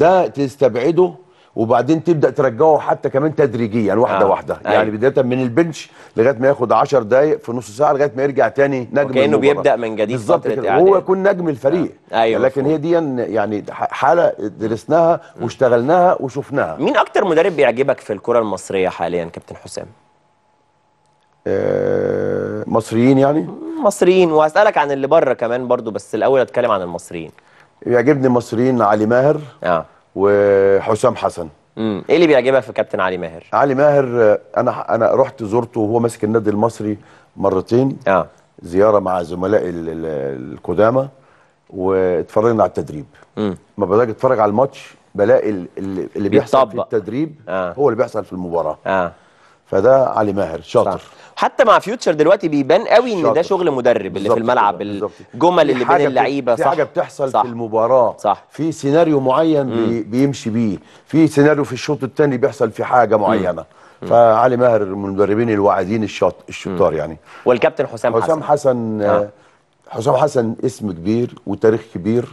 ده تستبعده وبعدين تبدا ترجعه حتى كمان تدريجيا واحده آه. واحده يعني أيوة. يعني بدايه من البنش لغايه ما ياخد 10 دقائق في نص ساعه لغايه ما يرجع تاني نجم كانه بيبدا من جديد بالظبط هو يكون نجم الفريق آه. أيوة لكن هي دي يعني حاله درسناها واشتغلناها وشفناها مين اكتر مدرب بيعجبك في الكره المصريه حاليا كابتن حسام آه، مصريين يعني مصريين وهسالك عن اللي بره كمان برضو بس الاول اتكلم عن المصريين بيعجبني المصريين علي ماهر اه وحسام حسن امم ايه اللي بيعجبك في كابتن علي ماهر علي ماهر انا انا رحت زرته وهو ماسك النادي المصري مرتين اه زياره مع زملاء القدامى واتفرجنا على التدريب امم ما باجي اتفرج على الماتش بلاقي اللي بيحصل بيطبق. في التدريب آه. هو اللي بيحصل في المباراه آه. فده علي ماهر شاطر صح. حتى مع فيوتشر دلوقتي بيبان قوي ان شاطر. ده شغل مدرب اللي في الملعب الجمل اللي بين اللعيبه صح في حاجه بتحصل صح. في المباراه صح. في سيناريو معين مم. بيمشي بيه في سيناريو في الشوط الثاني بيحصل في حاجه معينه مم. فعلي ماهر من المدربين الواعدين الشاط الشطار يعني والكابتن حسام حسن حسام حسن آه. آه. حسام حسن اسم كبير وتاريخ كبير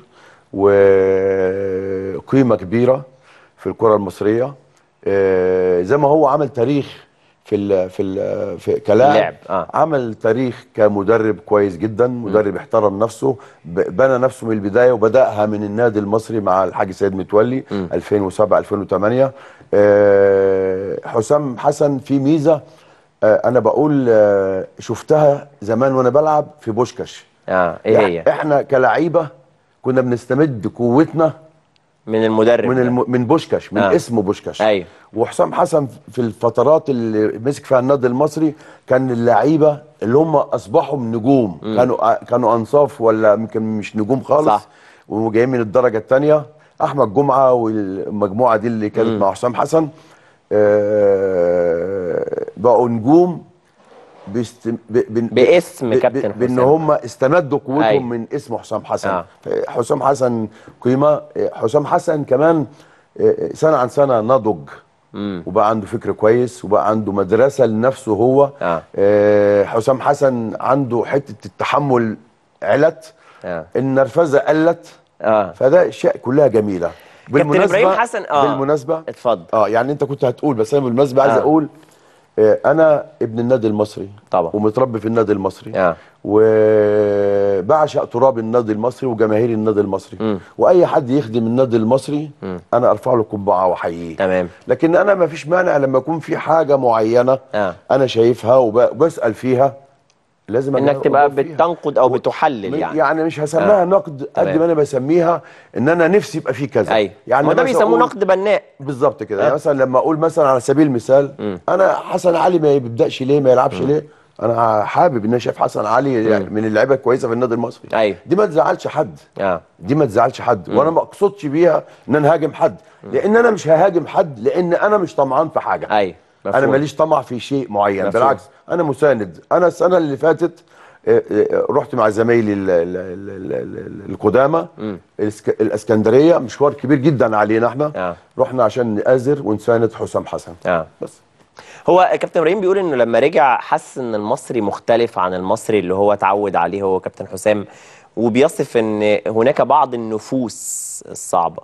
وقيمه كبيره في الكره المصريه آه، زي ما هو عمل تاريخ في الـ في الـ في كلاعب آه. عمل تاريخ كمدرب كويس جدا مدرب م. احترم نفسه بنى نفسه من البدايه وبداها من النادي المصري مع الحاج سيد متولي م. 2007 2008 أه حسام حسن في ميزه أه انا بقول أه شفتها زمان وانا بلعب في بوشكش اه ايه هي احنا كلعيبه كنا بنستمد قوتنا من المدرب من الم... يعني. من بوشكاش من آه. اسمه بوشكاش ايوه وحسام حسن في الفترات اللي مسك فيها النادي المصري كان اللعيبه اللي هم اصبحوا نجوم م. كانوا كانوا انصاف ولا يمكن مش نجوم خالص صح. وجايين من الدرجه الثانيه احمد جمعه والمجموعه دي اللي كانت م. مع حسام حسن آه بقوا نجوم ب... باسم ب... كابتن حسام بان هم استمدوا قوتهم أيوة. من اسم حسام حسن آه. آه، حسام حسن قيمه آه، حسام حسن كمان آه، سنه عن سنه نضج وبقى عنده فكر كويس وبقى عنده مدرسه لنفسه هو آه. حسام حسن عنده حته التحمل علت آه. النرفزه قلت آه. فده اشياء كلها جميله بالمناسبه كابتن ابراهيم حسن اه بالمناسبه اتفضل اه يعني انت كنت هتقول بس انا بالمناسبه آه. عايز اقول آه، انا ابن النادي المصري طبعا ومتربي في النادي المصري آه. وبعشق تراب النادي المصري وجماهير النادي المصري م. واي حد يخدم النادي المصري م. انا ارفع له قبعه واحييه تمام لكن انا ما فيش مانع لما يكون في حاجه معينه آه. انا شايفها وبسال فيها لازم انك تبقى بتنقد او بتحلل يعني يعني مش هسميها آه. نقد قد ما انا بسميها ان انا نفسي يبقى في كذا أي. يعني ما ده بيسموه نقد بناء بالظبط كده آه. يعني مثلا لما اقول مثلا على سبيل المثال م. انا حسن علي ما بيبداش ليه ما يلعبش م. ليه انا حابب ان انا شايف حسن علي م. يعني من اللعيبه الكويسه في النادي المصري أي. دي ما تزعلش حد آه. دي ما تزعلش حد م. وانا ما اقصدش بيها ان انا هاجم حد لان انا مش ههاجم حد لان انا مش طمعان في حاجه ايوه مفهوم. انا ماليش طمع في شيء معين مفهوم. بالعكس انا مساند انا السنه اللي فاتت آه، آه، رحت مع زمايلي القدامى الاسكندريه مشوار كبير جدا علينا احنا آه. رحنا عشان نآزر ونساند حسام حسن آه. بس هو كابتن ابراهيم بيقول انه لما رجع حس ان المصري مختلف عن المصري اللي هو اتعود عليه هو كابتن حسام وبيصف ان هناك بعض النفوس الصعبه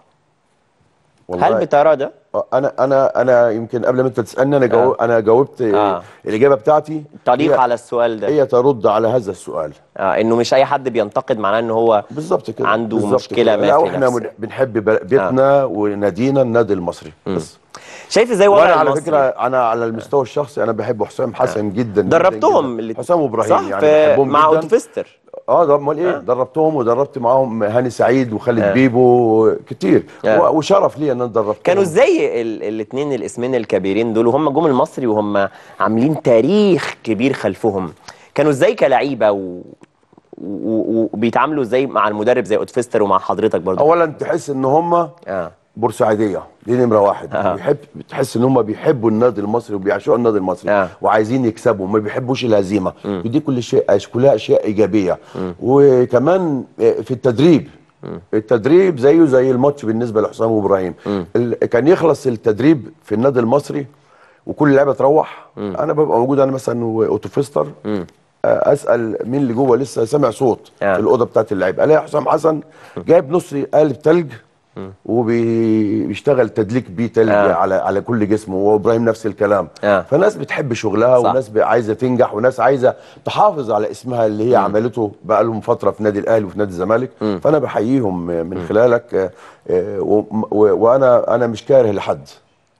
والله هل بترى ده انا انا انا يمكن قبل ما انت تسالني انا جاوب آه. انا جاوبت آه. الاجابه بتاعتي تعليق على السؤال ده هي ترد على هذا السؤال آه انه مش اي حد بينتقد معناه ان هو بالظبط كده عنده بالزبط مشكله كده. لا احنا بنحب بيتنا آه. ونادينا النادي المصري بس شايف ازاي وضع المصري على فكره انا على المستوى الشخصي انا بحب حسام حسن آه. جدا دربتهم جداً. حسام وابراهيم يعني بحبهم مع جدا مع اوتوفيستر اه ده امال ايه آه. دربتهم ودربت معاهم هاني سعيد وخالد آه. بيبو كتير آه. وشرف لي ان انا دربتهم كانوا ازاي الاثنين الاسمين الكبيرين دول وهم جم المصري وهم عاملين تاريخ كبير خلفهم كانوا ازاي كلعيبه و... وبيتعاملوا ازاي مع المدرب زي اوتفيستر ومع حضرتك برضه اولا تحس ان هم آه. بورسعيديه دي نمره واحد آه. بيحب بتحس ان هم بيحبوا النادي المصري وبيعشقوا النادي المصري آه. وعايزين يكسبوا ما بيحبوش الهزيمه م. ودي كل شيء كلها اشياء ايجابيه م. وكمان آه، في التدريب م. التدريب زيه زي الماتش بالنسبه لحسام وابراهيم كان يخلص التدريب في النادي المصري وكل اللعيبه تروح م. انا ببقى موجود انا مثلا واوتوفيستر آه، اسال مين اللي جوه لسه سامع صوت آه. في الاوضه بتاعت اللعيبه الاقي حسام حسن جايب نص قالب ثلج وبيشتغل تدليك بيه تلج آه. على على كل جسمه وابراهيم نفس الكلام آه. فناس بتحب شغلها صح. وناس عايزه تنجح وناس عايزه تحافظ على اسمها اللي هي م. عملته بقى لهم فتره في نادي الاهلي وفي نادي الزمالك م. فانا بحييهم من خلالك آه، آه، وانا انا مش كاره لحد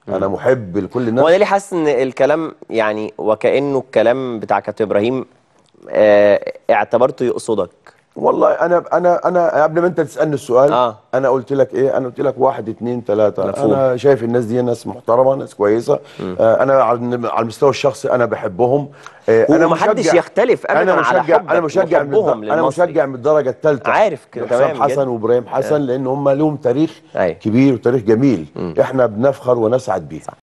انا محب لكل الناس وانا ليه حاسس ان الكلام يعني وكانه الكلام بتاع كابتن ابراهيم آه، اعتبرته يقصدك والله انا انا انا قبل ما انت تسالني السؤال آه. انا قلت لك ايه انا قلت لك واحد اثنين ثلاثة انا شايف الناس دي ناس محترمه ناس كويسه آه انا على المستوى الشخصي انا بحبهم آه انا محدش يختلف ابدا أنا مشجع على حبك انا مشجع من انا مشجع من الدرجه الثالثه عارف كده تمام حسن وابراهيم حسن آه. لان هم لهم تاريخ آه. كبير وتاريخ جميل م. احنا بنفخر ونسعد بيه